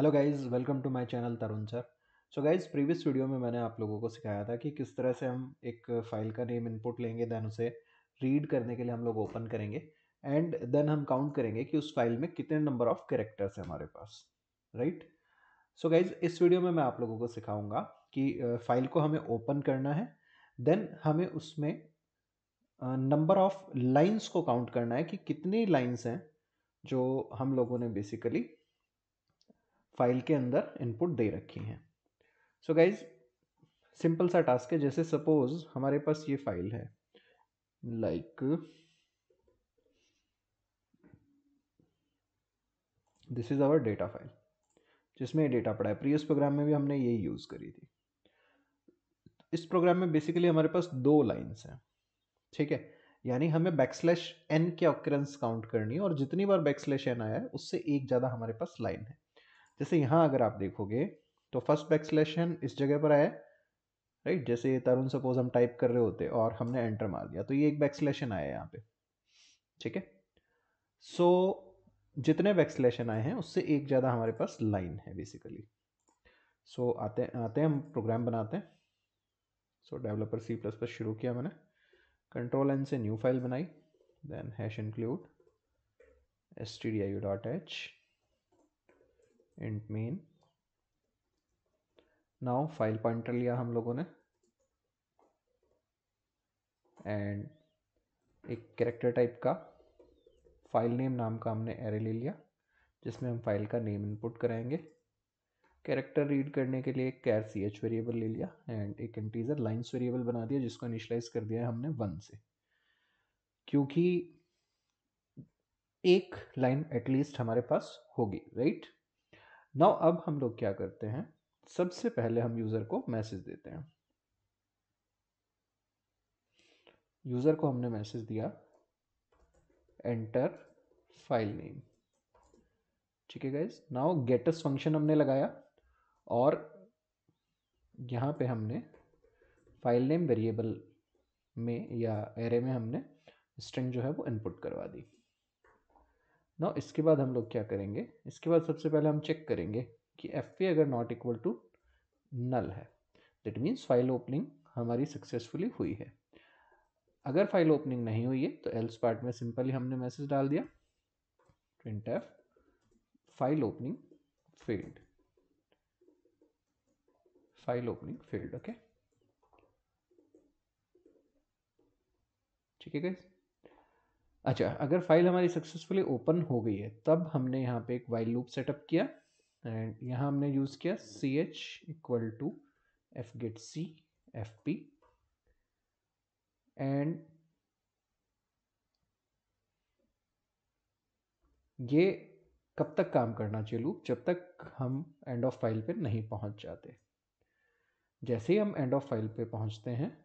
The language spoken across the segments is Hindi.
hello guys welcome to my channel Tarun sir so guys previous video में मैंने आप लोगों को सिखाया था कि किस तरह से हम एक फ़ाइल का नेम इनपुट लेंगे देन उसे रीड करने के लिए हम लोग ओपन करेंगे एंड देन हम काउंट करेंगे कि उस फाइल में कितने नंबर ऑफ करेक्टर्स हैं हमारे पास राइट सो गाइज इस वीडियो में मैं आप लोगों को सिखाऊंगा कि फाइल को हमें ओपन करना है देन हमें उसमें नंबर ऑफ लाइन्स को काउंट करना है कि कितनी लाइन्स हैं जो हम लोगों ने बेसिकली फाइल के अंदर इनपुट दे रखी हैं सो गाइज सिंपल सा टास्क है जैसे सपोज हमारे पास ये फाइल है like this is our data file जिसमें ये डेटा पड़ा है प्रीवियस प्रोग्राम में भी हमने ये यूज़ करी थी इस प्रोग्राम में बेसिकली हमारे पास दो लाइंस हैं ठीक है यानी हमें बैकस्लैश एन के ऑक्रेंस काउंट करनी है और जितनी बार बैकस्लैश एन आया है उससे एक ज़्यादा हमारे पास लाइन है जैसे यहाँ अगर आप देखोगे तो फर्स्ट बैक स्लैश इस जगह पर आया राइट जैसे तरुण सपोज हम टाइप कर रहे होते और हमने एंटर मार दिया तो ये एक बैक स्लैश आया यहाँ पे ठीक है सो जितने बैक स्लैश आए हैं उससे एक ज़्यादा हमारे पास लाइन है बेसिकली सो so, आते आते हैं हम प्रोग्राम बनाते हैं so developer C plus plus शुरू किया मैंने कंट्रोल एन से न्यू फाइल बनाई then hash include S T D I U dot H int main now file pointer लिया हम लोगों ने and एक character type का file नेम नाम का हमने एरे ले लिया जिसमें हम फाइल का नेम इनपुट कराएंगे कैरेक्टर रीड करने के लिए एक कैर सी एच वेरिएबल ले लिया एंड एक इंटीजर लाइन्स वेरिएबल बना दिया जिसको इनिशलाइज कर दिया है हमने वन से क्योंकि एक लाइन एटलीस्ट हमारे पास होगी राइट नाउ अब हम लोग क्या करते हैं सबसे पहले हम यूज़र को मैसेज देते हैं यूज़र को हमने मैसेज दिया एंटर फाइल नेम ठीक है गाइज नाउ गेटस फंक्शन हमने लगाया और यहाँ पे हमने फाइल नेम वेरिएबल में या एरे में हमने स्ट्रिंग जो है वो इनपुट करवा दी ना इसके बाद हम लोग क्या करेंगे इसके बाद सबसे पहले हम चेक करेंगे कि एफ अगर नॉट इक्वल टू नल है दैट मीन्स फाइल ओपनिंग हमारी सक्सेसफुली हुई है अगर फाइल ओपनिंग नहीं हुई है तो एल्स पार्ट में सिंपली हमने मैसेज डाल दिया printf file opening failed file opening failed okay ठीक है गाइस अच्छा अगर फाइल हमारी सक्सेसफुली ओपन हो गई है तब हमने यहाँ पे एक वाइल लूप सेटअप किया एंड यहाँ हमने यूज़ किया c h equal to f get c f p and ये कब तक काम करना चाहिए लूप जब तक हम एंड ऑफ फाइल पे नहीं पहुंच जाते जैसे ही हम एंड ऑफ फाइल पे पहुंचते हैं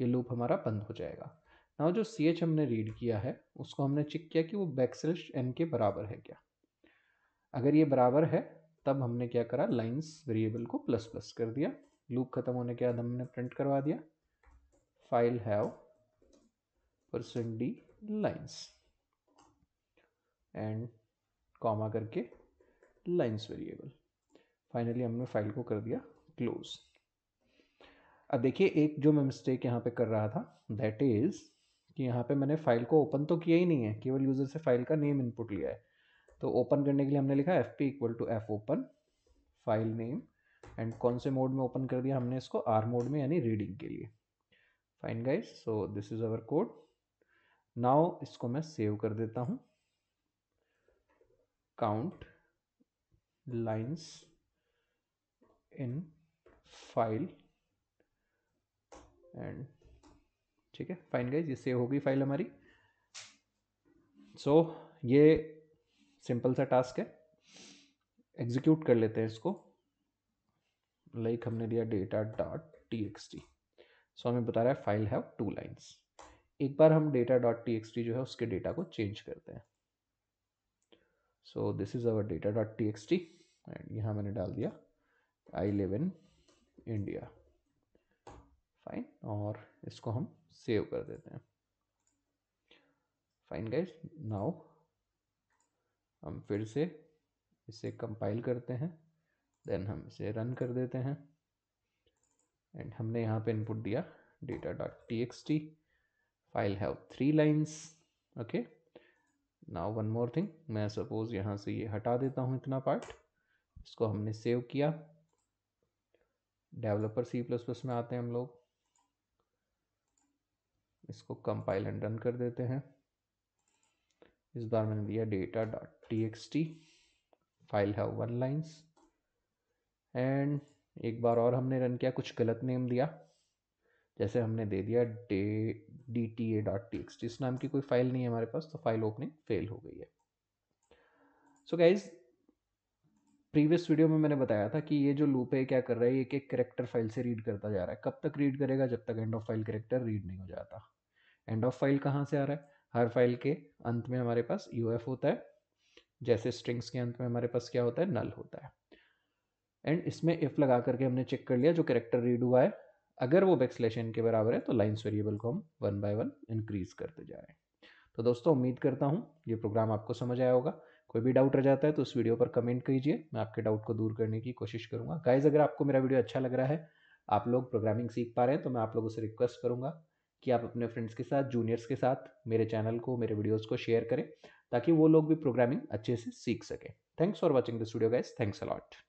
ये लूप हमारा बंद हो जाएगा नाउ हाँ, जो सी एच हमने रीड किया है उसको हमने चेक किया कि वो बैक एन के बराबर है क्या अगर ये बराबर है तब हमने क्या करा लाइंस वेरिएबल को प्लस प्लस कर दिया लूप खत्म होने के बाद हमने प्रिंट करवा दिया file have percent d lines and comma करके लाइन्स वेरिएबल फाइनली हमने फाइल को कर दिया क्लोज अब देखिए एक जो मैं मिस्टेक यहाँ पे कर रहा था दैट इज़ कि यहाँ पे मैंने फाइल को ओपन तो किया ही नहीं है केवल यूज़र से फाइल का नेम इनपुट लिया है तो ओपन करने के लिए हमने लिखा f p equal to f open file name and कौन से मोड में ओपन कर दिया हमने इसको आर मोड में यानी रीडिंग के लिए fine guys so this is our code now इसको मैं सेव कर देता हूँ count lines in file and ठीक है फाइन गाइज ये सेव होगी फाइल हमारी सो so, ये सिंपल सा टास्क है एग्जीक्यूट कर लेते हैं इसको लाइक like हमने दिया data dot t x t so हमें बता रहा है फाइल हैव टू लाइन्स एक बार हम data dot t x t जो है उसके डेटा को चेंज करते हैं so this is our data dot t x t and यहाँ मैंने डाल दिया I live in India fine और इसको हम सेव कर देते हैं फाइन गाइज नाउ हम फिर से इसे कंपाइल करते हैं देन हम इसे रन कर देते हैं एंड हमने यहाँ पे इनपुट दिया data dot t x t file have three lines okay now one more thing मैं सपोज यहाँ से ये हटा देता हूँ इतना पार्ट इसको हमने सेव किया डेवलपर सी प्लस प्लस में आते हैं हम लोग इसको कंपाइल एंड रन कर देते हैं इस बार मैंने दिया data dot t x t file है वन लाइन्स एंड एक बार और हमने रन किया कुछ गलत नेम दिया जैसे हमने दे दिया d d t a dot t x t इस नाम की कोई फाइल नहीं है हमारे पास तो फाइल ओपनिंग फेल हो गई है सो गाइज प्रीवियस वीडियो में मैंने बताया था कि ये जो लूप है क्या कर रहा है एक एक करेक्टर फाइल से रीड करता जा रहा है कब तक रीड करेगा जब तक end of file character read नहीं हो जाता एंड ऑफ फाइल कहाँ से आ रहा है हर फाइल के अंत में हमारे पास यू होता है जैसे स्ट्रिंग्स के अंत में हमारे पास क्या होता है नल होता है एंड इसमें इफ लगा करके हमने चेक कर लिया जो करेक्टर रीड हुआ है अगर वो बैक्सलेशन के बराबर है तो लाइन्स वेरिएबल को हम वन बाय वन इंक्रीज करते जा रहे हैं तो दोस्तों उम्मीद करता हूँ ये प्रोग्राम आपको समझ आया होगा कोई भी डाउट रह जाता है तो उस वीडियो पर कमेंट कीजिए मैं आपके डाउट को दूर करने की कोशिश करूँगा गाइज अगर आपको मेरा वीडियो अच्छा लग रहा है आप लोग प्रोग्रामिंग सीख पा रहे हैं तो मैं आप लोगों से रिक्वेस्ट करूँगा कि आप अपने फ्रेंड्स के साथ जूनियर्स के साथ मेरे चैनल को मेरे वीडियोज़ को शेयर करें ताकि वो लोग भी प्रोग्रामिंग अच्छे से सीख सकें thanks for watching this video guys thanks allot